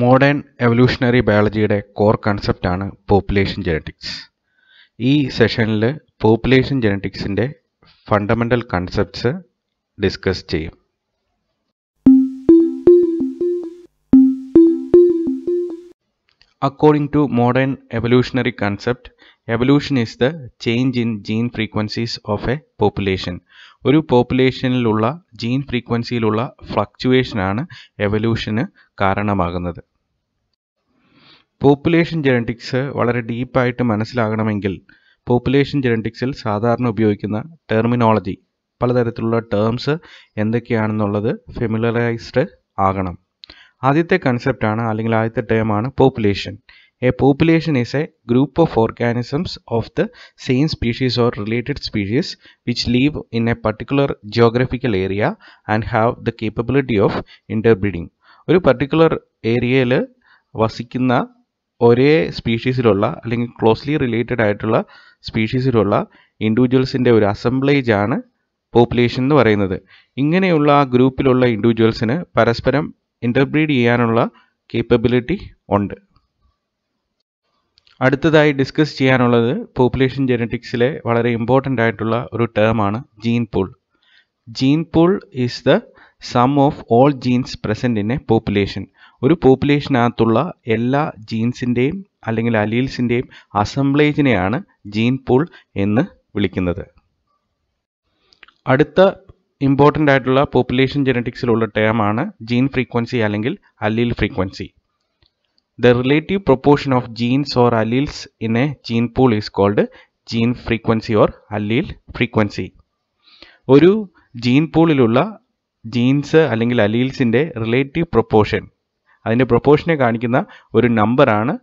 Modern evolutionary ബയോളജിയുടെ core കൺസെപ്റ്റാണ് population genetics ഈ സെഷനിൽ പോപ്പുലേഷൻ ജെനറ്റിക്സിൻ്റെ ഫണ്ടമെൻ്റൽ കൺസെപ്റ്റ്സ് ഡിസ്കസ് ചെയ്യും according to modern evolutionary concept evolution is the change in gene frequencies of a population ഒരു പോപ്പുലേഷനിലുള്ള ജീൻ ഫ്രീക്വൻസിയിലുള്ള ഫ്ലക്ച്വേഷനാണ് എവല്യൂഷന് കാരണമാകുന്നത് പോപ്പുലേഷൻ ജനറ്റിക്സ് വളരെ ഡീപ്പായിട്ട് മനസ്സിലാകണമെങ്കിൽ പോപ്പുലേഷൻ ജനറ്റിക്സിൽ സാധാരണ ഉപയോഗിക്കുന്ന ടെർമിനോളജി പലതരത്തിലുള്ള ടേംസ് എന്തൊക്കെയാണെന്നുള്ളത് ഫെമിലറൈസ്ഡ് ആകണം ആദ്യത്തെ കൺസെപ്റ്റാണ് അല്ലെങ്കിൽ ആദ്യത്തെ ടേമാണ് population a population is a group of organisms of the same species or related species which live in a particular geographical area and have the capability of interbreeding. ഒരു പർട്ടിക്കുലർ ഏരിയയിൽ വസിക്കുന്ന ഒരേ സ്പീഷീസിലുള്ള അല്ലെങ്കിൽ ക്ലോസ്ലി റിലേറ്റഡ് ആയിട്ടുള്ള സ്പീഷീസിലുള്ള ഇൻഡിവിജ്വൽസിൻ്റെ ഒരു assemblage ആണ് population എന്ന് പറയുന്നത് ഇങ്ങനെയുള്ള ആ ഗ്രൂപ്പിലുള്ള ഇൻഡിവിജ്വൽസിന് പരസ്പരം ഇൻ്റർബ്രീഡ് ചെയ്യാനുള്ള കേപ്പബിലിറ്റി ഉണ്ട് അടുത്തതായി ഡിസ്കസ് ചെയ്യാനുള്ളത് പോപ്പുലേഷൻ ജെനറ്റിക്സിലെ വളരെ ഇമ്പോർട്ടൻ്റ് ആയിട്ടുള്ള ഒരു ടേമാണ് gene pool gene pool is the sum of all genes present in a population ഒരു പോപ്പുലേഷനകത്തുള്ള എല്ലാ ജീൻസിൻ്റെയും അല്ലെങ്കിൽ അലീൽസിൻ്റെയും അസംബ്ലേജിനെയാണ് ജീൻ പൂൾ എന്ന് വിളിക്കുന്നത് അടുത്ത ഇമ്പോർട്ടൻ്റ് ആയിട്ടുള്ള പോപ്പുലേഷൻ ജെനറ്റിക്സിലുള്ള ടേമാണ് ജീൻ ഫ്രീക്വൻസി അല്ലെങ്കിൽ allele frequency The relative proportion of genes or alleles in a gene pool is called gene frequency or allele frequency. ഒരു ജീൻ പൂളിലുള്ള ജീൻസ് അല്ലെങ്കിൽ അലീൽസിൻ്റെ റിലേറ്റീവ് പ്രൊപ്പോർഷൻ അതിൻ്റെ പ്രൊപ്പോർഷനെ കാണിക്കുന്ന ഒരു നമ്പറാണ്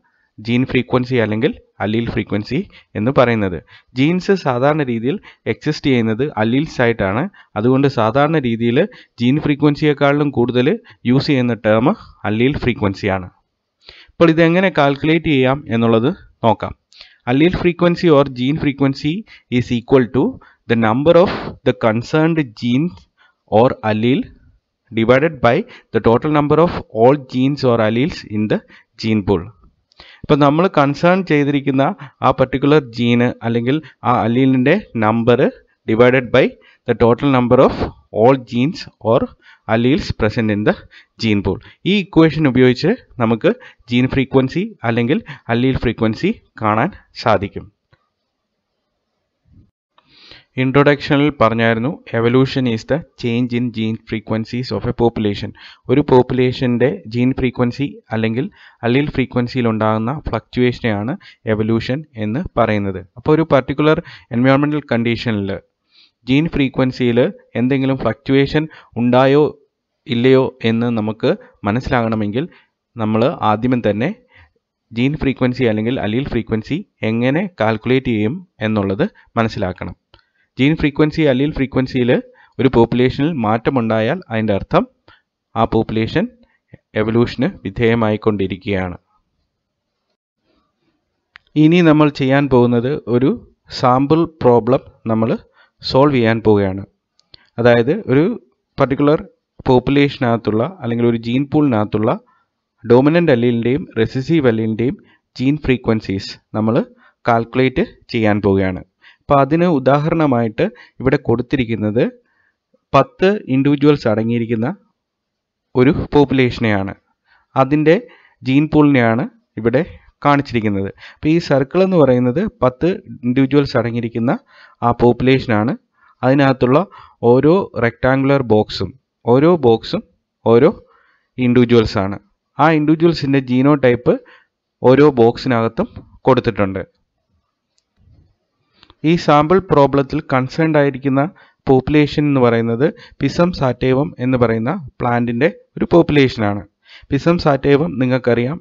ജീൻ ഫ്രീക്വൻസി അല്ലെങ്കിൽ അലീൽ ഫ്രീക്വൻസി എന്ന് പറയുന്നത് ജീൻസ് സാധാരണ രീതിയിൽ എക്സിസ്റ്റ് ചെയ്യുന്നത് അലീൽസ് ആയിട്ടാണ് അതുകൊണ്ട് സാധാരണ രീതിയിൽ ജീൻ ഫ്രീക്വൻസിയെക്കാളിലും കൂടുതൽ യൂസ് ചെയ്യുന്ന ടേം അലീൽ ഫ്രീക്വൻസിയാണ് അപ്പോൾ ഇത് എങ്ങനെ കാൽക്കുലേറ്റ് ചെയ്യാം എന്നുള്ളത് നോക്കാം allele frequency or gene frequency is equal to the number of the concerned genes or allele divided by the total number of all genes or alleles in the gene pool ഇപ്പം നമ്മൾ concern ചെയ്തിരിക്കുന്ന ആ particular ജീന് അല്ലെങ്കിൽ ആ അലീലിൻ്റെ number divided by the total number of all genes or alleles present in the gene pool ഈ equation ഉപയോഗിച്ച് നമുക്ക് ജീൻ ഫ്രീക്വൻസി അല്ലെങ്കിൽ അല്ലീൽ ഫ്രീക്വൻസി കാണാൻ സാധിക്കും ഇൻട്രൊഡക്ഷനിൽ പറഞ്ഞായിരുന്നു evolution is the change in gene frequencies of a population ഒരു പോപ്പുലേഷൻ്റെ ജീൻ ഫ്രീക്വൻസി അല്ലെങ്കിൽ അല്ലിൽ ഫ്രീക്വൻസിയിൽ ഉണ്ടാകുന്ന ഫ്ലക്ച്വേഷനെയാണ് എവല്യൂഷൻ എന്ന് പറയുന്നത് അപ്പോൾ ഒരു പർട്ടിക്കുലർ എൻവയോൺമെൻറ്റൽ കണ്ടീഷനിൽ ജീൻ ഫ്രീക്വൻസിയിൽ എന്തെങ്കിലും ഫ്ലക്ച്വേഷൻ ഉണ്ടായോ ഇല്ലയോ എന്ന് നമുക്ക് മനസ്സിലാകണമെങ്കിൽ നമ്മൾ ആദ്യമേ തന്നെ ജീൻ ഫ്രീക്വൻസി അല്ലെങ്കിൽ അലീൽ ഫ്രീക്വൻസി എങ്ങനെ കാൽക്കുലേറ്റ് ചെയ്യും എന്നുള്ളത് മനസ്സിലാക്കണം ജീൻ ഫ്രീക്വൻസി അലീൽ ഫ്രീക്വൻസിയിൽ ഒരു പോപ്പുലേഷനിൽ മാറ്റമുണ്ടായാൽ അതിൻ്റെ അർത്ഥം ആ പോപ്പുലേഷൻ എവല്യൂഷന് വിധേയമായിക്കൊണ്ടിരിക്കുകയാണ് ഇനി നമ്മൾ ചെയ്യാൻ പോകുന്നത് ഒരു സാമ്പിൾ പ്രോബ്ലം നമ്മൾ സോൾവ് ചെയ്യാൻ പോവുകയാണ് അതായത് ഒരു പർട്ടിക്കുലർ പോപ്പുലേഷനകത്തുള്ള അല്ലെങ്കിൽ ഒരു ജീൻ പൂളിനകത്തുള്ള ഡോമിനൻ്റ് അല്ലീലിൻ്റെയും റെസിസീവ് അല്ലീലിൻ്റെയും ജീൻ ഫ്രീക്വൻസീസ് നമ്മൾ കാൽക്കുലേറ്റ് ചെയ്യാൻ പോവുകയാണ് അപ്പോൾ അതിന് ഉദാഹരണമായിട്ട് ഇവിടെ കൊടുത്തിരിക്കുന്നത് പത്ത് ഇൻഡിവിജ്വൽസ് അടങ്ങിയിരിക്കുന്ന ഒരു പോപ്പുലേഷനെയാണ് അതിൻ്റെ ജീൻ പൂളിനെയാണ് ഇവിടെ കാണിച്ചിരിക്കുന്നത് അപ്പോൾ ഈ സർക്കിൾ എന്ന് പറയുന്നത് പത്ത് ഇൻഡിവിജ്വൽസ് അടങ്ങിയിരിക്കുന്ന ആ പോപ്പുലേഷനാണ് അതിനകത്തുള്ള ഓരോ റെക്റ്റാങ്കുലർ ബോക്സും ഓരോ ബോക്സും ഓരോ ഇൻഡിവിജ്വൽസാണ് ആണ് ആ ഇൻഡിവിജ്വൽസിൻ്റെ ജീനോ ടൈപ്പ് ഓരോ ബോക്സിനകത്തും കൊടുത്തിട്ടുണ്ട് ഈ സാമ്പിൾ പ്രോബ്ലത്തിൽ കൺസേൺഡ് ആയിരിക്കുന്ന പോപ്പുലേഷൻ എന്ന് പറയുന്നത് പിസം സാറ്റേവം എന്ന് പറയുന്ന പ്ലാന്റിൻ്റെ ഒരു പോപ്പുലേഷനാണ് പിസം സാറ്റേവം നിങ്ങൾക്കറിയാം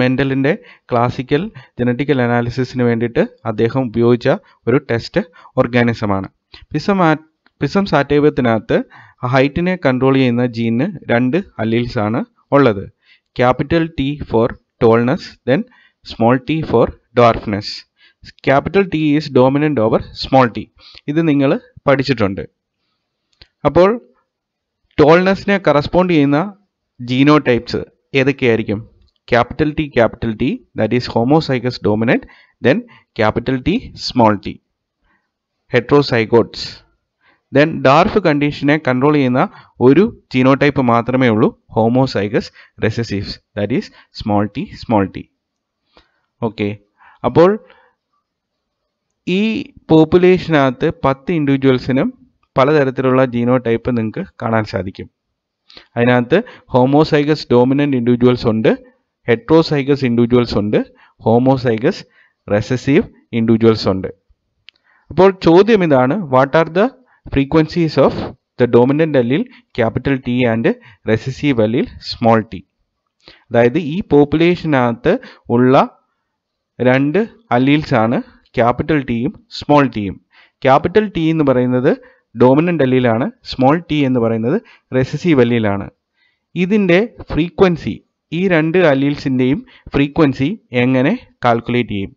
മെൻ്റലിൻ്റെ ക്ലാസിക്കൽ ജനറ്റിക്കൽ അനാലിസിസിന് വേണ്ടിയിട്ട് അദ്ദേഹം ഉപയോഗിച്ച ഒരു ടെസ്റ്റ് ഓർഗാനിസമാണ് പിസമാ പിസം സാറ്റേവ്യത്തിനകത്ത് ഹൈറ്റിനെ കൺട്രോൾ ചെയ്യുന്ന ജീന് രണ്ട് അല്ലീൽസ് ആണ് ഉള്ളത് capital T for tallness then small T for dwarfness capital T is dominant over small T ഇത് നിങ്ങൾ പഠിച്ചിട്ടുണ്ട് അപ്പോൾ ടോൾനെസ്സിനെ കറസ്പോണ്ട് ചെയ്യുന്ന ജീനോ ടൈപ്സ് ഏതൊക്കെയായിരിക്കും capital T capital T that is homozygous dominant then capital T small t heterozygotes then dwarf കണ്ടീഷനെ control ചെയ്യുന്ന ഒരു ജീനോടൈപ്പ് മാത്രമേ ഉള്ളൂ homozygous recessives that is small T small T okay അപ്പോൾ ഈ പോപ്പുലേഷനകത്ത് പത്ത് ഇൻഡിവിജ്വൽസിനും പലതരത്തിലുള്ള ജീനോടൈപ്പ് നിങ്ങൾക്ക് കാണാൻ സാധിക്കും അതിനകത്ത് ഹോമോസൈഗസ് ഡോമിനൻ്റ് ഇൻഡിവിജ്വൽസ് ഉണ്ട് ഹെട്രോസൈഗസ് ഇൻഡിവിജ്വൽസ് ഉണ്ട് ഹോമോസൈഗസ് റെസസീവ് ഇൻഡിവിജ്വൽസ് ഉണ്ട് അപ്പോൾ ചോദ്യം ഇതാണ് what are the frequencies of the dominant allele capital T and recessive allele small T അതായത് ഈ പോപ്പുലേഷനകത്ത് ഉള്ള രണ്ട് അല്ലീൽസ് ആണ് ക്യാപിറ്റൽ ടിയും സ്മോൾ ടിയും ക്യാപിറ്റൽ ടി എന്ന് പറയുന്നത് ഡോമിനൻ്റ് അല്ലിലാണ് സ്മോൾ ടി എന്ന് പറയുന്നത് റെസസീവ് അല്ലിലാണ് ഇതിൻ്റെ ഫ്രീക്വൻസി ഈ രണ്ട് അലീൽസിൻ്റെയും ഫ്രീക്വൻസി എങ്ങനെ കാൽക്കുലേറ്റ് ചെയ്യും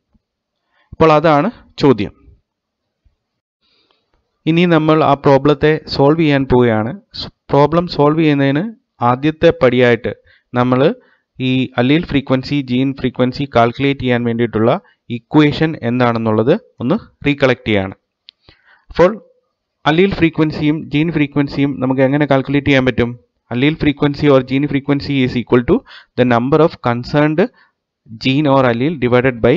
അപ്പോൾ അതാണ് ചോദ്യം ഇനി നമ്മൾ ആ പ്രോബ്ലത്തെ സോൾവ് ചെയ്യാൻ പോവുകയാണ് പ്രോബ്ലം സോൾവ് ചെയ്യുന്നതിന് ആദ്യത്തെ പടിയായിട്ട് നമ്മൾ ഈ allele frequency gene frequency calculate ചെയ്യാൻ വേണ്ടിയിട്ടുള്ള ഇക്വേഷൻ എന്താണെന്നുള്ളത് ഒന്ന് റീകളക്ട് ചെയ്യാണ് അപ്പോൾ അലീൽ ഫ്രീക്വൻസിയും ജീൻ ഫ്രീക്വൻസിയും നമുക്ക് എങ്ങനെ കാൽക്കുലേറ്റ് ചെയ്യാൻ പറ്റും allele frequency or gene frequency is equal to the number of concerned gene or allele divided by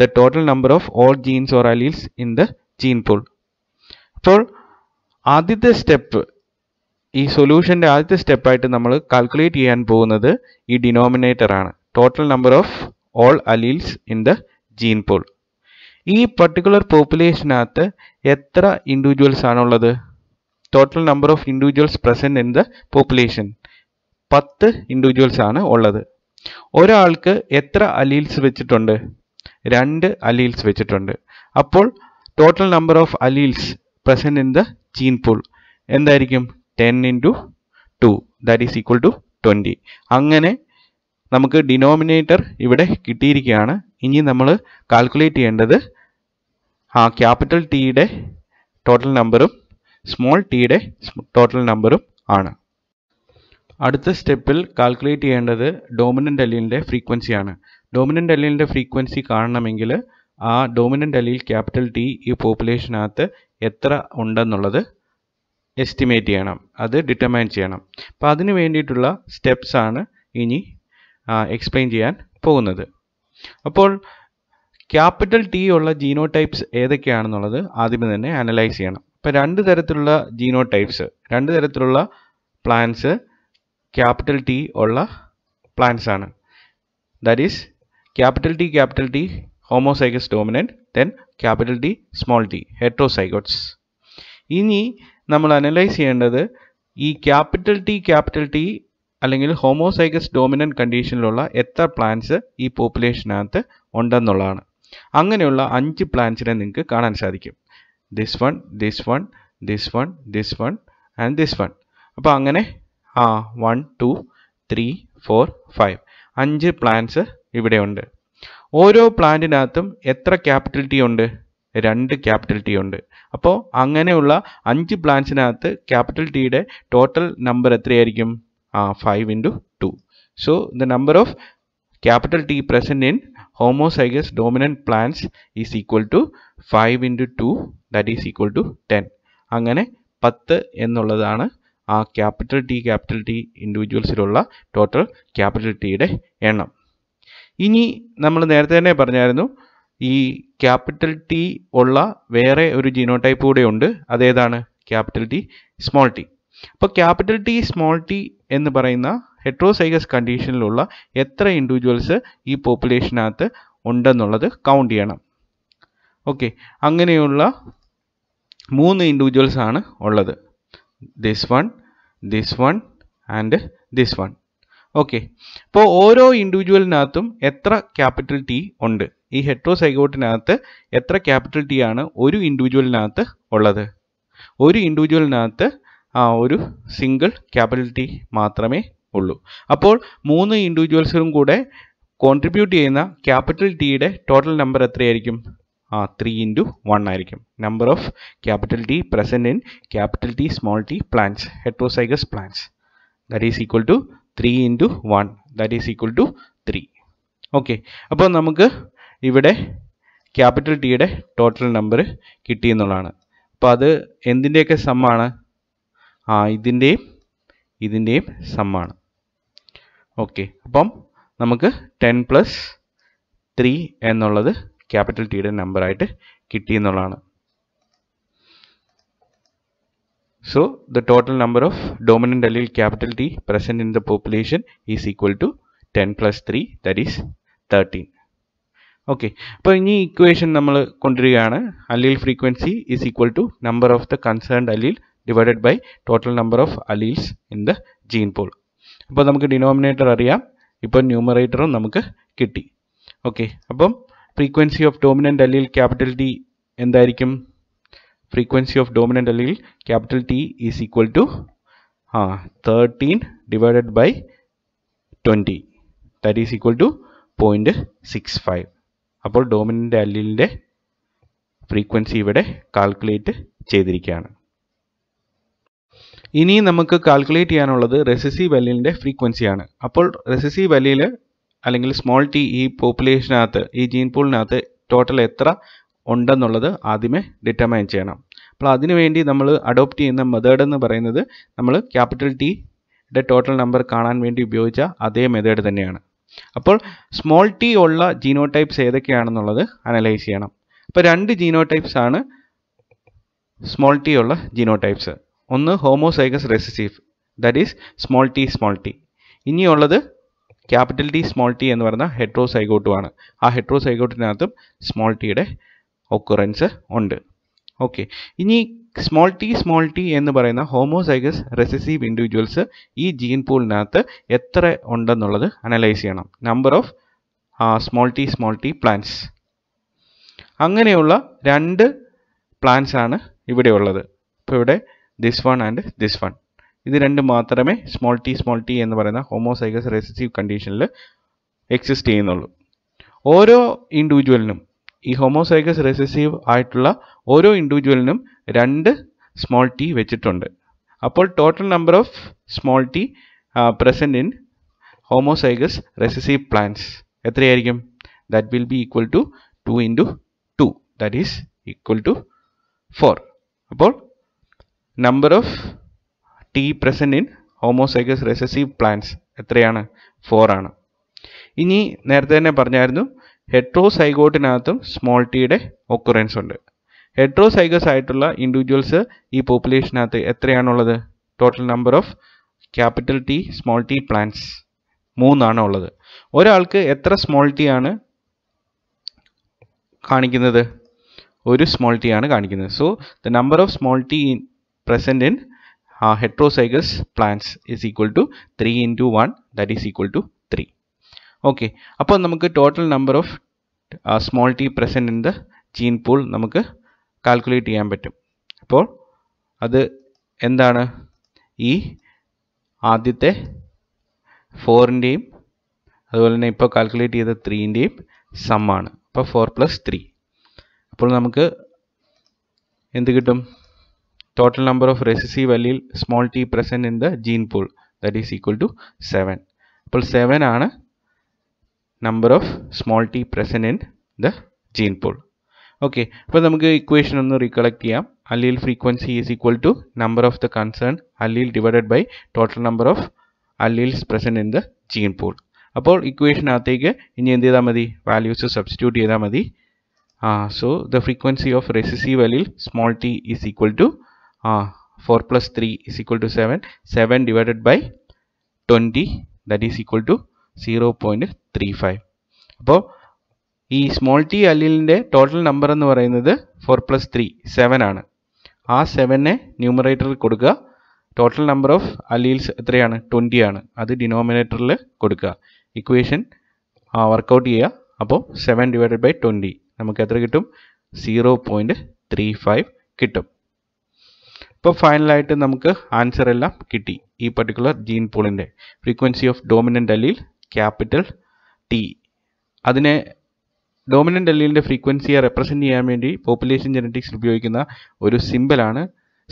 the total number of all genes or alleles in the gene pool. the step അപ്പോൾ ആദ്യത്തെ step ഈ സൊല്യൂഷൻ്റെ ആദ്യത്തെ സ്റ്റെപ്പായിട്ട് നമ്മൾ calculate ചെയ്യാൻ പോകുന്നത് ഈ denominator ആണ് total number of all alleles in the gene pool ഈ പർട്ടിക്കുലർ പോപ്പുലേഷനകത്ത് എത്ര ഇൻഡിവിജ്വൽസ് ആണുള്ളത് total number of individuals present in the population പത്ത് ഇൻഡിവിജ്വൽസ് ആണ് ഉള്ളത് ഒരാൾക്ക് എത്ര അലീൽസ് വെച്ചിട്ടുണ്ട് രണ്ട് അലീൽസ് വെച്ചിട്ടുണ്ട് അപ്പോൾ total number of alleles present in the gene pool എന്തായിരിക്കും ten into two that is equal to twenty അങ്ങനെ നമുക്ക് ഡിനോമിനേറ്റർ ഇവിടെ കിട്ടിയിരിക്കുകയാണ് ഇനി നമ്മൾ കാൽക്കുലേറ്റ് ചെയ്യേണ്ടത് ആ ക്യാപിറ്റൽ ടിയുടെ ടോട്ടൽ നമ്പറും സ്മോൾ ടിയുടെ ടോട്ടൽ നമ്പറും ആണ് അടുത്ത സ്റ്റെപ്പിൽ കാൽക്കുലേറ്റ് ചെയ്യേണ്ടത് ഡോമിനൻ്റ് അലീലിൻ്റെ ഫ്രീക്വൻസിയാണ് ഡോമിനൻ്റ് അലീലിൻ്റെ ഫ്രീക്വൻസി കാണണമെങ്കിൽ ആ ഡോമിനൻ്റ് അലീൽ ക്യാപിറ്റൽ ടി ഈ പോപ്പുലേഷനകത്ത് എത്ര ഉണ്ടെന്നുള്ളത് എസ്റ്റിമേറ്റ് ചെയ്യണം അത് ഡിറ്റർമൈൻ ചെയ്യണം അപ്പോൾ അതിന് വേണ്ടിയിട്ടുള്ള സ്റ്റെപ്സ് ആണ് ഇനി എക്സ്പ്ലെയിൻ ചെയ്യാൻ പോകുന്നത് അപ്പോൾ ക്യാപിറ്റൽ ടി ഉള്ള ടൈപ്സ് ഏതൊക്കെയാണെന്നുള്ളത് ആദ്യമേ തന്നെ അനലൈസ് ചെയ്യണം ഇപ്പോൾ രണ്ട് തരത്തിലുള്ള ജീനോ ടൈപ്സ് രണ്ട് തരത്തിലുള്ള പ്ലാന്റ്സ് ക്യാപിറ്റൽ ടി ഉള്ള പ്ലാന്റ്സ് ആണ് that is capital T capital T homozygous dominant then capital T small T heterozygotes ഇനി നമ്മൾ അനലൈസ് ചെയ്യേണ്ടത് ഈ ക്യാപിറ്റൽ ടി ക്യാപിറ്റൽ ടി അല്ലെങ്കിൽ ഹോമോസൈഗസ് ഡോമിനൻറ്റ് കണ്ടീഷനിലുള്ള എത്ര പ്ലാന്റ്സ് ഈ പോപ്പുലേഷനകത്ത് ഉണ്ടെന്നുള്ളതാണ് അങ്ങനെയുള്ള അഞ്ച് പ്ലാന്റ്സിനെ നിങ്ങൾക്ക് കാണാൻ സാധിക്കും this one this one this one this one and this one അപ്പോൾ അങ്ങനെ ആ one two three four five അഞ്ച് പ്ലാൻസ് ഇവിടെയുണ്ട് ഓരോ പ്ലാന്റിനകത്തും എത്ര ക്യാപിറ്റൽ ടി ഉണ്ട് രണ്ട് ക്യാപിറ്റൽ ടി ഉണ്ട് അപ്പോൾ അങ്ങനെയുള്ള അഞ്ച് പ്ലാൻസിനകത്ത് ക്യാപിറ്റൽ ടിയുടെ ടോട്ടൽ നമ്പർ എത്രയായിരിക്കും ആ five into two so the number of capital T present in homozygous dominant plants is equal to five into two that is equal to ten അങ്ങനെ പത്ത് എന്നുള്ളതാണ് ആ ക്യാപിറ്റൽ ടി ക്യാപിറ്റൽ ടി ഇൻഡിവിജ്വൽസിലുള്ള total capital ടിയുടെ എണ്ണം ഇനി നമ്മൾ നേരത്തെ തന്നെ പറഞ്ഞായിരുന്നു ഈ ക്യാപിറ്റൽ ടി ഉള്ള വേറെ ഒരു ജീനോടൈപ്പ് കൂടെ ഉണ്ട് അതേതാണ് ക്യാപിറ്റൽ ടി സ്മോൾ ടി അപ്പോൾ ക്യാപിറ്റൽ ടി സ്മോൾ ടി എന്ന് പറയുന്ന ഹെട്രോസൈഗസ് കണ്ടീഷനിലുള്ള എത്ര ഇൻഡിവിജ്വൽസ് ഈ പോപ്പുലേഷനകത്ത് ഉണ്ടെന്നുള്ളത് കൗണ്ട് ചെയ്യണം ഓക്കെ അങ്ങനെയുള്ള മൂന്ന് ഇൻഡിവിജ്വൽസ് ആണ് ഉള്ളത് this one this one and this one okay അപ്പോൾ ഓരോ ഇൻഡിവിജ്വലിനകത്തും എത്ര ക്യാപിറ്റൽ ടി ഉണ്ട് ഈ ഹെട്രോസൈഗോട്ടിനകത്ത് എത്ര ക്യാപിറ്റൽ ടി ആണ് ഒരു ഇൻഡിവിജ്വലിനകത്ത് ഉള്ളത് ഒരു ഇൻഡിവിജ്വലിനകത്ത് ഒരു സിംഗിൾ ക്യാപിറ്റൽ ടി മാത്രമേ ഉള്ളൂ അപ്പോൾ മൂന്ന് ഇൻഡിവിജ്വൽസും കൂടെ കോൺട്രിബ്യൂട്ട് ചെയ്യുന്ന ക്യാപിറ്റൽ ടിയുടെ ടോട്ടൽ നമ്പർ എത്രയായിരിക്കും ആ ത്രീ ഇൻറ്റു വൺ ആയിരിക്കും number of capital T present in capital T small T plants heterozygous plants that is equal to three into one that is equal to three okay അപ്പോൾ നമുക്ക് ഇവിടെ capital ടിയുടെ total number കിട്ടിയെന്നുള്ളതാണ് അപ്പോൾ അത് എന്തിൻ്റെയൊക്കെ സമ്മാണ് ആ ഇതിൻ്റെയും ഇതിൻ്റെയും സമ്മാണ് ഓക്കെ അപ്പം നമുക്ക് ടെൻ പ്ലസ് ത്രീ എന്നുള്ളത് ക്യാപിറ്റൽ ടിയുടെ നമ്പറായിട്ട് കിട്ടി എന്നുള്ളതാണ് so the total number of dominant അല്ലെങ്കിൽ capital T present in the population is equal to ten plus three that is thirteen okay അപ്പോൾ ഇനി ഇക്വേഷൻ നമ്മൾ കൊണ്ടുവരികയാണ് അല്ലെങ്കിൽ frequency is equal to number of the concerned അല്ലെങ്കിൽ divided by total number of alleles in the gene pool അപ്പോൾ നമുക്ക് denominator അറിയാം ഇപ്പോൾ ന്യൂമറേറ്ററും നമുക്ക് കിട്ടി ഓക്കെ അപ്പം frequency of dominant allele capital T എന്തായിരിക്കും frequency of dominant allele capital T is equal to ആ thirteen divided by twenty that is equal to point six five അപ്പോൾ ഡോമിനൻ്റ് അല്ലീലിൻ്റെ ഫ്രീക്വൻസി ഇവിടെ കാൽക്കുലേറ്റ് ചെയ്തിരിക്കുകയാണ് ഇനി നമുക്ക് കാൽക്കുലേറ്റ് ചെയ്യാനുള്ളത് റെസിസി വെല്ലിൻ്റെ ഫ്രീക്വൻസിയാണ് അപ്പോൾ റെസിസി വെല്ലിൽ അല്ലെങ്കിൽ സ്മോൾ ടി ഈ പോപ്പുലേഷനകത്ത് ഈ ജീൻ പൂളിനകത്ത് ടോട്ടൽ എത്ര ഉണ്ടെന്നുള്ളത് ആദ്യമേ ഡിറ്റർമൈൻ ചെയ്യണം അപ്പോൾ അതിനുവേണ്ടി നമ്മൾ അഡോപ്റ്റ് ചെയ്യുന്ന മെത്തേഡ് എന്ന് പറയുന്നത് നമ്മൾ ക്യാപിറ്റൽ ടിയുടെ ടോട്ടൽ നമ്പർ കാണാൻ വേണ്ടി ഉപയോഗിച്ച അതേ മെത്തേഡ് തന്നെയാണ് അപ്പോൾ സ്മോൾ ടി ഉള്ള ജീനോ ടൈപ്സ് ഏതൊക്കെയാണെന്നുള്ളത് അനലൈസ് ചെയ്യണം അപ്പോൾ രണ്ട് ജീനോ ടൈപ്സാണ് ആണ് സ്മോൾ ടി ഉള്ള ജീനോ ടൈപ്സ് ഒന്ന് homozygous recessive that is small T small T ഇനിയുള്ളത് ക്യാപിറ്റൽ ടി സ്മോൾ ടി എന്ന് പറയുന്ന ഹെട്രോസൈഗോട്ടുമാണ് ആ ഹെട്രോസൈഗോട്ടിനകത്തും സ്മോൾ ടിയുടെ ഒക്കുറൻസ് ഉണ്ട് ഓക്കെ ഇനി സ്മോൾ ടി സ്മോൾ ടി എന്ന് പറയുന്ന ഹോമോസൈഗസ് റെസിസീവ് ഇൻഡിവിജ്വൽസ് ഈ ജീൻ പൂളിനകത്ത് എത്ര ഉണ്ടെന്നുള്ളത് അനലൈസ് ചെയ്യണം number of small T small T plants അങ്ങനെയുള്ള രണ്ട് പ്ലാന്റ്സ് ആണ് ഇവിടെ ഉള്ളത് ഇപ്പോൾ ഇവിടെ this one and this one ഇത് രണ്ട് മാത്രമേ സ്മോൾ ടി സ്മോൾ ടി എന്ന് പറയുന്ന ഹോമോസൈഗസ് റെസിസീവ് കണ്ടീഷനിൽ എക്സിസ്റ്റ് ചെയ്യുന്നുള്ളൂ ഓരോ ഇൻഡിവിജ്വലിനും ഈ ഹോമോസൈഗസ് റെസിസീവ് ആയിട്ടുള്ള ഓരോ ഇൻഡിവിജ്വലിനും രണ്ട് സ്മോൾ ടി വെച്ചിട്ടുണ്ട് അപ്പോൾ total number of small T present in homozygous recessive plants എത്രയായിരിക്കും that will be equal to two into two that is equal to four അപ്പോൾ number of T present in homozygous recessive plants എത്രയാണ് four ആണ് ഇനി നേരത്തെ തന്നെ പറഞ്ഞായിരുന്നു ഹെട്രോസൈഗോട്ടിനകത്തും small ടിയുടെ ഒക്കുറൻസ് ഉണ്ട് ഹെട്രോസൈഗസ് ആയിട്ടുള്ള ഇൻഡിവിജ്വൽസ് ഈ പോപ്പുലേഷനകത്ത് എത്രയാണുള്ളത് total number of capital T small T plants മൂന്നാണ് ഉള്ളത് ഒരാൾക്ക് എത്ര സ്മോൾ ടി ആണ് കാണിക്കുന്നത് ഒരു സ്മോൾ ടി ആണ് കാണിക്കുന്നത് so the number of small T present in uh, heterozygous plants is equal to 3 into 1 that is equal to 3 okay അപ്പോൾ നമുക്ക് total number of uh, small t present in the gene pool നമുക്ക് calculate ചെയ്യാൻ പറ്റും അപ്പോൾ അത് എന്താണ് ഈ ആദ്യത്തെ ഫോറിൻ്റെയും അതുപോലെ തന്നെ ഇപ്പോൾ കാൽക്കുലേറ്റ് ചെയ്ത ത്രീൻ്റെയും സമ്മാണ് അപ്പോൾ ഫോർ പ്ലസ് ത്രീ അപ്പോൾ നമുക്ക് എന്ത് കിട്ടും total number of recessive allele small t present in the gene pool that is equal to 7 അപ്പോൾ സെവൻ ആണ് number of small T present in the gene pool okay അപ്പോൾ നമുക്ക് ഇക്വേഷൻ ഒന്ന് recollect ചെയ്യാം allele frequency is equal to number of the concern allele divided by total number of alleles present in the gene pool അപ്പോൾ ഇക്വേഷനകത്തേക്ക് ഇനി എന്ത് ചെയ്താൽ മതി വാല്യൂസ് സബ്സ്റ്റിറ്റ്യൂട്ട് ചെയ്താൽ മതി so the frequency of recessive allele small T is equal to uh, 4 plus 3 is equal to 7 7 divided by 20 that is equal to 0.35 അപ്പോൾ ഈ സ്മോൾ ടി അല്ലിലിൻ്റെ ടോട്ടൽ നമ്പർ എന്ന് പറയുന്നത് ഫോർ പ്ലസ് ത്രീ സെവൻ ആണ് ആ സെവനെ ന്യൂമറേറ്ററിൽ കൊടുക്കുക ടോട്ടൽ നമ്പർ ഓഫ് അല്ലീൽസ് എത്രയാണ് ട്വൻറ്റി ആണ് അത് ഡിനോമിനേറ്ററിൽ കൊടുക്കുക ഇക്വേഷൻ വർക്കൗട്ട് ചെയ്യുക അപ്പോൾ സെവൻ ഡിവൈഡഡ് ബൈ ട്വൻറ്റി നമുക്ക് എത്ര കിട്ടും സീറോ കിട്ടും ഇപ്പോൾ ഫൈനലായിട്ട് നമുക്ക് ആൻസർ എല്ലാം കിട്ടി ഈ പർട്ടിക്കുലർ ജീൻ പൂളിൻ്റെ frequency of dominant allele capital T അതിനെ ഡോമിനൻ്റ് അലീലിന്റെ ഫ്രീക്വൻസിയെ റെപ്രസെൻ്റ് ചെയ്യാൻ വേണ്ടി പോപ്പുലേഷൻ ജനറ്റിക്സിൽ ഉപയോഗിക്കുന്ന ഒരു സിമ്പിളാണ്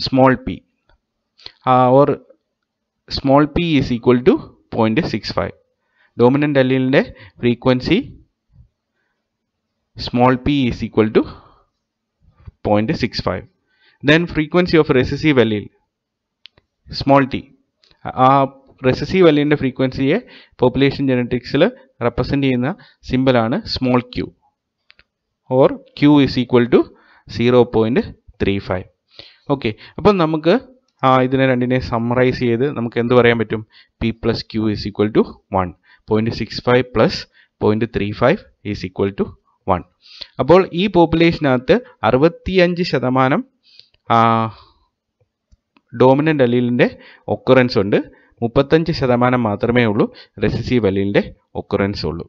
small P or small P is equal to point six five dominant അല്ലീലിൻ്റെ frequency small P is equal to point six five Then frequency of recessive allele small t. ആ റെസസീവ് അല്ലിൻ്റെ ഫ്രീക്വൻസിയെ പോപ്പുലേഷൻ ജനറ്റിക്സിൽ represent ചെയ്യുന്ന സിമ്പിളാണ് small Q or Q is equal to zero point three five okay അപ്പം നമുക്ക് ഇതിനെ രണ്ടിനെ സമ്മറൈസ് ചെയ്ത് നമുക്ക് എന്ത് പറയാൻ പറ്റും P plus Q is equal to one point six five plus point three five is equal to one അപ്പോൾ ഈ പോപ്പുലേഷനകത്ത് അറുപത്തിയഞ്ച് ശതമാനം ഡോമിനൻ്റ് അലീലിൻ്റെ ഒക്കുറൻസ് ഉണ്ട് മുപ്പത്തഞ്ച് ശതമാനം മാത്രമേ ഉള്ളൂ റെസിസീവ് അലീലിൻ്റെ ഒക്കുറൻസ് ഉള്ളൂ